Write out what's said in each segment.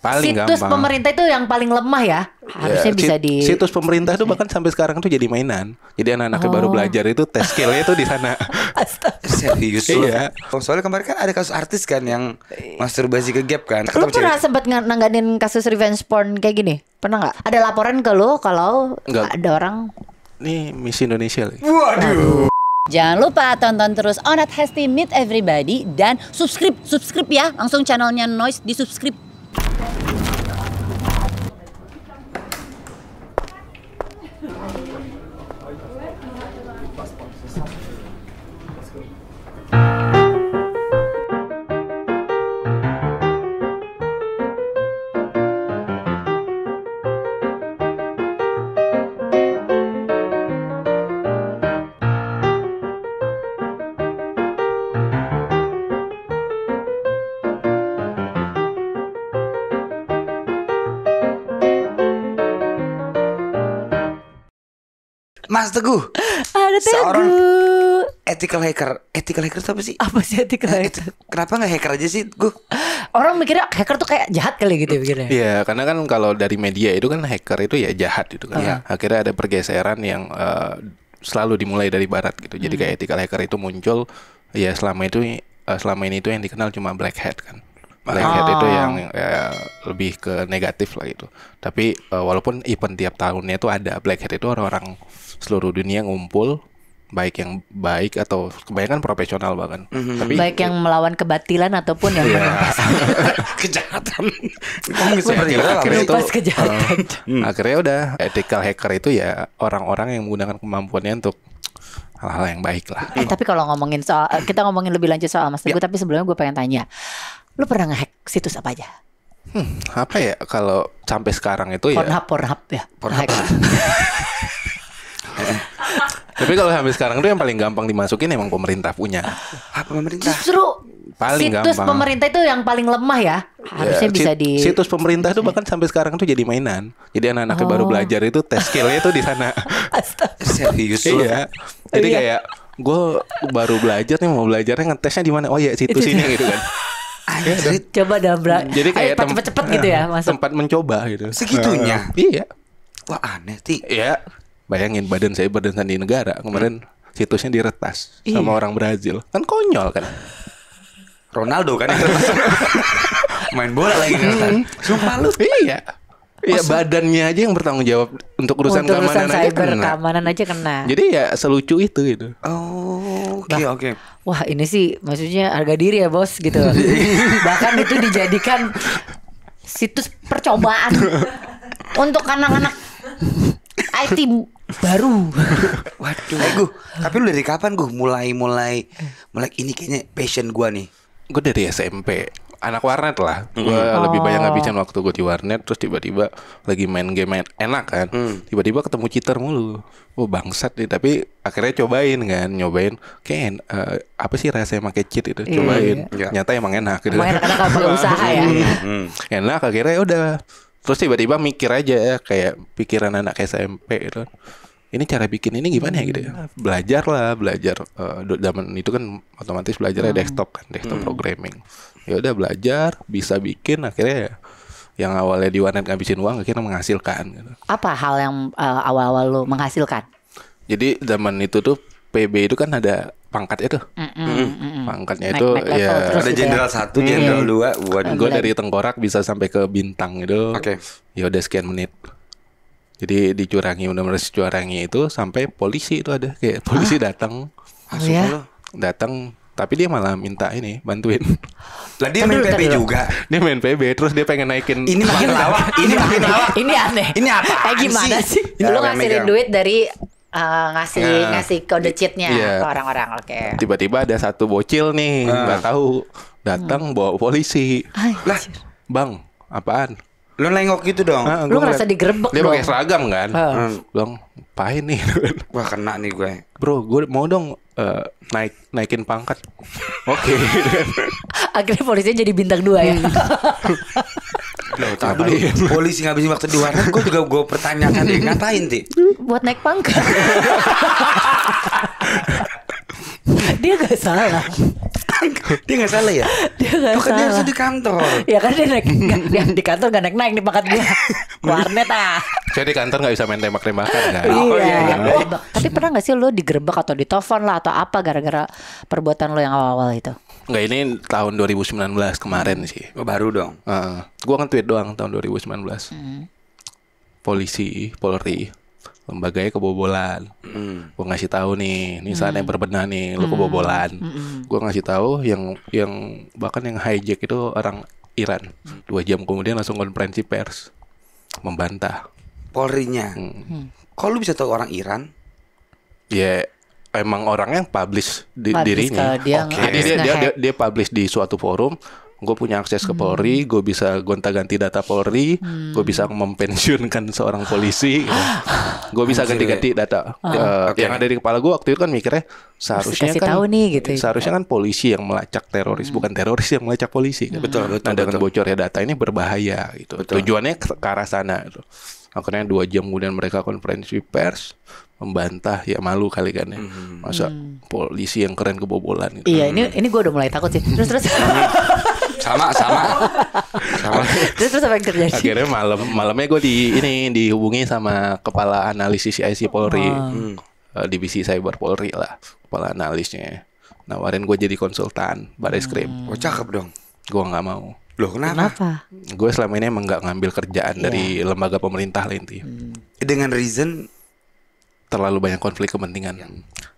Paling situs gampang. pemerintah itu yang paling lemah ya harusnya ya, bisa di situs pemerintah itu bahkan sampai sekarang tuh jadi mainan jadi anak-anak oh. baru belajar itu tes skillnya tuh di sana serius iya. soalnya kemarin kan ada kasus artis kan yang masturbasi ke gap kan lu pernah sempat nangganin kasus revenge porn kayak gini pernah nggak ada laporan ke lu kalau Enggak. ada orang nih Miss Indonesia waduh nah. Jangan lupa tonton terus Onat Hesti Meet Everybody dan subscribe, subscribe ya. Langsung channelnya Noise di subscribe. Mas Teguh. Ada Teguh. Seorang ethical hacker. Ethical hacker itu apa sih? Apa sih ethical nah, hacker? Nah, kenapa nggak hacker aja sih Teguh? Orang mikirnya hacker tuh kayak jahat kali gitu ya Iya, karena kan kalau dari media itu kan hacker itu ya jahat gitu kan. Uh iya. -huh. Akhirnya ada pergeseran yang uh, selalu dimulai dari barat gitu. Jadi hmm. kayak ethical hacker itu muncul ya selama itu uh, selama ini itu yang dikenal cuma black hat kan. Black oh. hat itu ah. yang ya, lebih ke negatif lah itu Tapi uh, walaupun event tiap tahunnya itu ada black hat itu orang-orang seluruh dunia ngumpul baik yang baik atau kebanyakan profesional bahkan. Mm-hmm. Tapi baik yang melawan kebatilan ataupun yang yeah. Iya. kejahatan. akhirnya akhirnya itu kejahatan. Uh, akhirnya udah ethical hacker itu ya orang-orang yang menggunakan kemampuannya untuk hal-hal yang baik lah. Eh, tapi kalau ngomongin soal eh, kita ngomongin lebih lanjut soal Mas ya. Teguh, tapi sebelumnya gue pengen tanya, lu pernah ngehack situs apa aja? Hmm, apa ya kalau sampai sekarang itu pornhub, ya? Pornhub, pornhub ya. Pornhub. Tapi kalau sampai sekarang tuh yang paling gampang dimasukin emang pemerintah punya. Ah, pemerintah. Justru paling situs gampang. pemerintah itu yang paling lemah ya. ya harusnya ya, bisa di situs pemerintah itu bahkan sampai sekarang tuh jadi mainan. Jadi anak-anak oh. baru belajar itu tes skillnya itu di sana. Serius iya. ya. Jadi iya. kayak gue baru belajar nih mau belajarnya ngetesnya di mana? Oh ya situs ini gitu kan. Ya, coba dah bra- jadi kayak cepet cepat gitu ya ah, masuk. tempat mencoba gitu segitunya uh, iya wah aneh sih iya Bayangin badan saya badan sandi negara kemarin hmm. situsnya diretas Iyi. sama iya. orang Brazil. Kan konyol kan. Ronaldo kan yang main bola lagi kan. Sumpah lu. Iya. Iya badannya aja yang bertanggung jawab untuk urusan untuk keamanan urusan cyber, aja kena. keamanan aja kena. Jadi ya selucu itu gitu. Oh, oke okay, oke. Okay. Wah, ini sih maksudnya harga diri ya, Bos gitu. Bahkan itu dijadikan situs percobaan untuk anak-anak IT baru. Waduh. Eh, tapi lu dari kapan gue mulai mulai mulai ini kayaknya passion gue nih. Gue dari SMP anak warnet lah. Gue oh. Hmm. lebih banyak oh. ngabisin waktu gue di warnet terus tiba-tiba lagi main game main enak kan. Hmm. Tiba-tiba ketemu cheater mulu. Oh bangsat nih, tapi akhirnya cobain kan, nyobain. ken, uh, apa sih rasanya pakai cheat itu? Iya, cobain. Yeah. Iya. Iya. Nyata emang enak gitu. Emang enak enak usaha ya. Hmm, enak akhirnya ya udah terus tiba-tiba mikir aja ya, kayak pikiran anak SMP itu, kan. ini cara bikin ini gimana ya gitu ya hmm. belajar lah belajar uh, zaman itu kan otomatis belajarnya hmm. desktop kan desktop hmm. programming ya udah belajar bisa bikin akhirnya ya yang awalnya di warnet ngabisin uang akhirnya menghasilkan gitu. apa hal yang uh, awal-awal lo menghasilkan jadi zaman itu tuh PB itu kan ada pangkatnya tuh mm -mm, mm -mm hmm. pangkatnya naik, itu naik ya ada gitu ya. jenderal ya. satu hmm. jenderal hmm. dua Buat gue dari tengkorak bisa sampai ke bintang itu. oke okay. ya udah sekian menit jadi dicurangi udah benar dicurangi itu sampai polisi itu ada kayak ah. polisi ah. datang oh, ya? datang tapi dia malah minta ini bantuin. Lah dia main PB juga. Dia main PB terus dia pengen naikin. Ini makin lawak, ini makin lawak. Ini aneh. Ini apa? Kayak gimana sih? sih? Lu ngasihin duit dari Uh, ngasih yeah. ngasih kode cheatnya yeah. ke orang-orang oke okay. tiba-tiba ada satu bocil nih ah. nggak uh. tahu datang hmm. bawa polisi lah bang apaan lu nengok gitu dong uh, lu ngerasa digerebek dia pakai seragam kan uh. bang pahin nih wah kena nih gue bro gue mau dong uh, naik naikin pangkat oke okay. akhirnya polisinya jadi bintang dua ya Iya, Loh, tapi iya, polisi ngabisin waktu di warnet, gue juga gue pertanyakan deh, ngapain sih? Buat naik pangkat. dia gak salah. dia gak salah ya? Dia gak Tuh, salah. Kan dia harus di kantor. ya kan dia naik, dia di kantor gak naik naik di pangkat dia. Warnet ah. Saya di kantor gak bisa main tembak tembakan kan? Iya. Oh, iya. iya. tapi pernah gak sih lo digerebek atau ditelepon lah atau apa gara-gara perbuatan lo yang awal-awal itu? Enggak ini tahun 2019 kemarin hmm. sih. Oh, baru dong. Uh, gua nge-tweet doang tahun 2019. Hmm. Polisi, Polri, lembaganya kebobolan. Mm. Gue ngasih tahu nih, nih saat yang hmm. berbenah nih, lo hmm. kebobolan. Mm -mm. Gue ngasih tahu yang yang bahkan yang hijack itu orang Iran. Dua jam kemudian langsung konferensi pers membantah. Polrinya. nya, Mm. Kok lu bisa tahu orang Iran? Ya, yeah emang orang yang publish di, publish dirinya. Dia okay. Jadi dia, dia dia dia publish di suatu forum. Gue punya akses ke Polri, hmm. gue bisa gonta-ganti data Polri, hmm. gue bisa mempensiunkan seorang polisi, ya. gue bisa ganti-ganti data. Oh. Ah. Uh, okay. Yang ada di kepala gue waktu itu kan mikirnya seharusnya kan tahu nih, gitu. seharusnya kan polisi yang melacak teroris, hmm. bukan teroris yang melacak polisi. Kan? Betul, betul. Nah, dengan betul. bocornya data ini berbahaya, gitu. Betul. Tujuannya ke, ke arah sana. Gitu. Akhirnya dua jam kemudian mereka konferensi pers, membantah ya malu kali kan ya hmm. masa hmm. polisi yang keren kebobolan gitu. iya ini ini gue udah mulai takut sih terus terus sama sama sama terus terus apa yang terjadi akhirnya malam malamnya gue di ini dihubungi sama kepala analisis IC Polri oh. hmm. Eh, divisi cyber Polri lah kepala analisnya nawarin gue jadi konsultan baris krim hmm. oh cakep dong gue nggak mau Loh kenapa? kenapa? Gue selama ini emang gak ngambil kerjaan yeah. dari iya. lembaga pemerintah lah intinya. Hmm. Dengan reason terlalu banyak konflik kepentingan. Ya.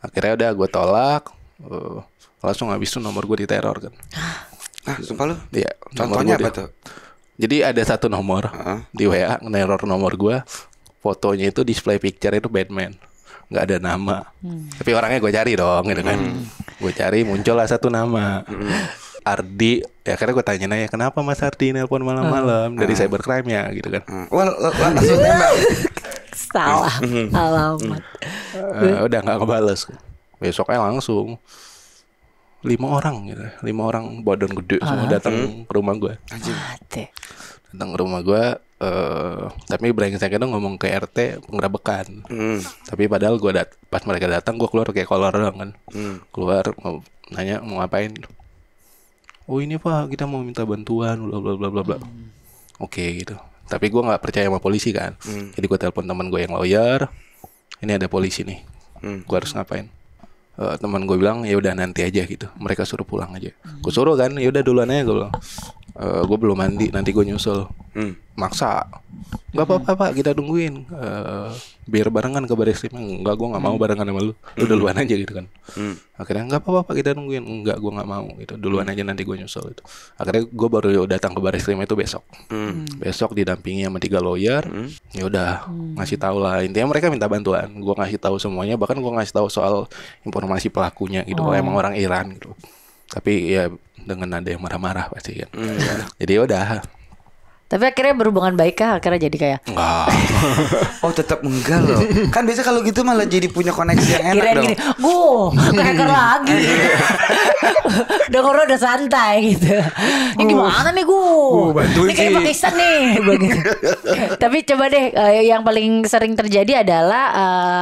Akhirnya udah gue tolak, uh, langsung habis tuh nomor gue diteror kan. Ah, sumpah lu? Iya. Contohnya apa tuh? Jadi ada satu nomor uh -huh. di WA neror nomor gue, fotonya itu display picture itu Batman nggak ada nama hmm. tapi orangnya gue cari dong gitu kan hmm. gue cari muncul lah satu nama hmm. Ardi ya akhirnya gue tanya nanya kenapa Mas Ardi nelpon malam-malam hmm. dari hmm. cybercrime ya gitu kan hmm. well langsung salah mm-hmm. Mm-hmm. alamat uh, udah nggak kebales besoknya langsung lima orang gitu lima orang badan gede uh. semua ah. datang hmm. ke rumah gue datang ke rumah gue uh, tapi saya tuh ngomong ke RT penggerabekan hmm. tapi padahal gue dat pas mereka datang gue keluar kayak kolor doang kan hmm. keluar mau nanya mau ngapain oh ini pak kita mau minta bantuan bla bla bla bla bla hmm. oke okay, gitu tapi gue nggak percaya sama polisi kan hmm. jadi gue telepon teman gue yang lawyer ini ada polisi nih hmm. gue harus ngapain uh, teman gue bilang ya udah nanti aja gitu mereka suruh pulang aja hmm. gue suruh kan ya udah duluan aja gue bilang uh, eh, gue belum mandi nanti gue nyusul hmm. maksa nggak apa-apa hmm. pak kita tungguin uh, biar barengan ke baris krim nggak gue nggak mau hmm. barengan sama lu lu hmm. duluan aja gitu kan hmm. akhirnya nggak apa-apa kita tungguin nggak gue nggak mau gitu duluan aja nanti gue nyusul itu akhirnya gue baru datang ke baris krim itu besok hmm. besok didampingi sama tiga lawyer hmm. ya udah ngasih tahu lah intinya mereka minta bantuan gue ngasih tahu semuanya bahkan gue ngasih tahu soal informasi pelakunya gitu oh. emang orang Iran gitu tapi ya dengan nada yang marah-marah pasti kan. Mm. Jadi ya udah tapi akhirnya berhubungan baik kah? Akhirnya jadi kayak Enggak Oh tetap enggak loh Kan biasa kalau gitu malah jadi punya koneksi yang enak Kirain dong gini Gue kehacker lagi Udah ngobrol udah santai gitu Ini uh. gimana nih gue uh, Ini kayak Pakistan nih gitu. Tapi coba deh eh, Yang paling sering terjadi adalah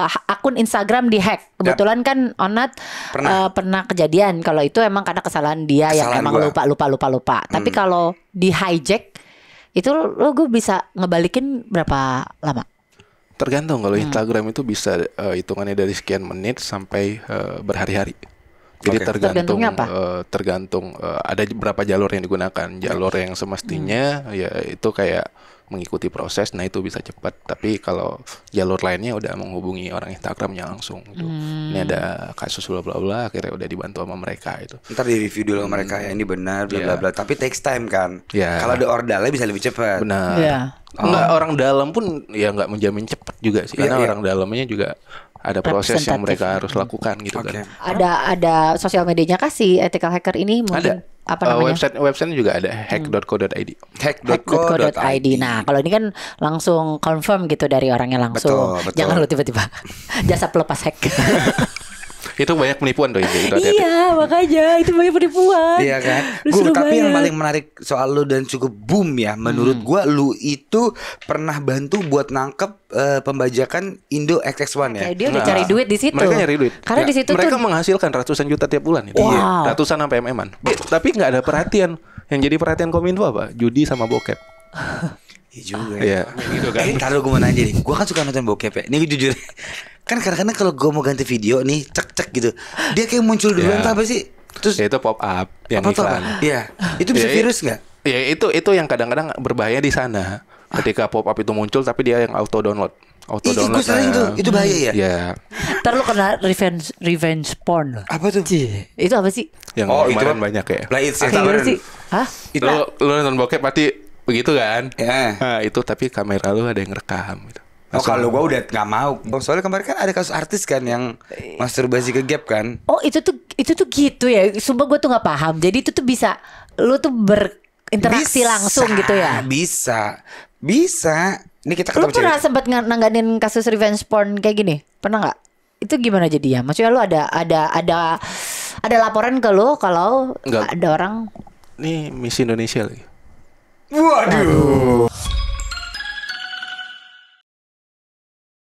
eh, Akun Instagram dihack Kebetulan kan Onat eh, pernah. kejadian Kalau itu emang karena kesalahan dia Yang emang lupa lupa lupa lupa Tapi hmm. kalau di hijack itu lo gue bisa ngebalikin berapa lama? Tergantung kalau hmm. Instagram itu bisa uh, hitungannya dari sekian menit sampai uh, berhari-hari. Jadi okay. tergantung apa? Uh, tergantung uh, ada berapa jalur yang digunakan. Jalur yang semestinya hmm. ya itu kayak mengikuti proses nah itu bisa cepat tapi kalau jalur lainnya udah menghubungi orang Instagramnya langsung gitu hmm. ini ada kasus bla bla bla akhirnya udah dibantu sama mereka itu ntar di review dulu hmm. mereka ya ini benar bla bla iya. bla tapi takes time kan yeah. kalau ada ordalnya bisa lebih cepat benar yeah. oh. nggak orang dalam pun ya nggak menjamin cepat juga sih yeah, iya, yeah. orang dalamnya juga ada proses yang mereka harus lakukan gitu okay. kan. Ada ada sosial medianya kasih ethical hacker ini mungkin. Ada apa eh, namanya? website website juga ada hmm. hack.co.id. hack.co.id. nah, kalau ini kan langsung confirm gitu dari orangnya langsung. Betul, betul. Jangan lu tiba-tiba jasa pelepas hack. itu banyak penipuan tuh itu. itu iya, makanya itu banyak penipuan. Iya kan? Gua, tapi banyak. yang paling menarik soal lu dan cukup boom ya menurut hmm. gua lu itu pernah bantu buat nangkep uh, pembajakan Indo XX1 ya. okay, dia udah nah, cari duit di situ. Mereka nyari duit. Karena ya, di situ mereka tuh... menghasilkan ratusan juta tiap bulan itu. Wow. Iya. Iya, ratusan sampai mm Tapi nggak ada perhatian. Yang jadi perhatian kominfo apa? Judi sama bokep. Iya juga. Iya. Gitu kan. Eh, taruh gue mau nanya nih. Gue kan suka nonton bokep ya. Ini jujur kan kadang-kadang kalau gue mau ganti video nih cek-cek gitu dia kayak muncul duluan yeah. apa sih terus ya, itu pop up yang apa iklan Iya itu bisa ya, virus nggak ya itu itu yang kadang-kadang berbahaya di sana ketika pop up itu muncul tapi dia yang auto download auto Ih, download itu sering nah. tuh itu bahaya ya Iya terlalu kena revenge revenge porn apa tuh Cih, itu apa sih yang oh, itu itu banyak ya lah itu sih Hah? Itu. lu lu nonton bokep pasti begitu kan ya. nah, itu tapi kamera lu ada yang rekam gitu Oh kalau gue udah nggak mau. Oh, soalnya kemarin kan ada kasus artis kan yang iya. masturbasi ke gap kan. Oh itu tuh itu tuh gitu ya. Sumpah gue tuh nggak paham. Jadi itu tuh bisa lu tuh berinteraksi bisa, langsung gitu ya. Bisa, bisa. Ini kita ketemu Lu pernah sempat nanganin kasus revenge porn kayak gini? Pernah nggak? Itu gimana jadi ya? Maksudnya lu ada ada ada ada laporan ke lu kalau ada orang nih Miss Indonesia lagi. Waduh. Aduh.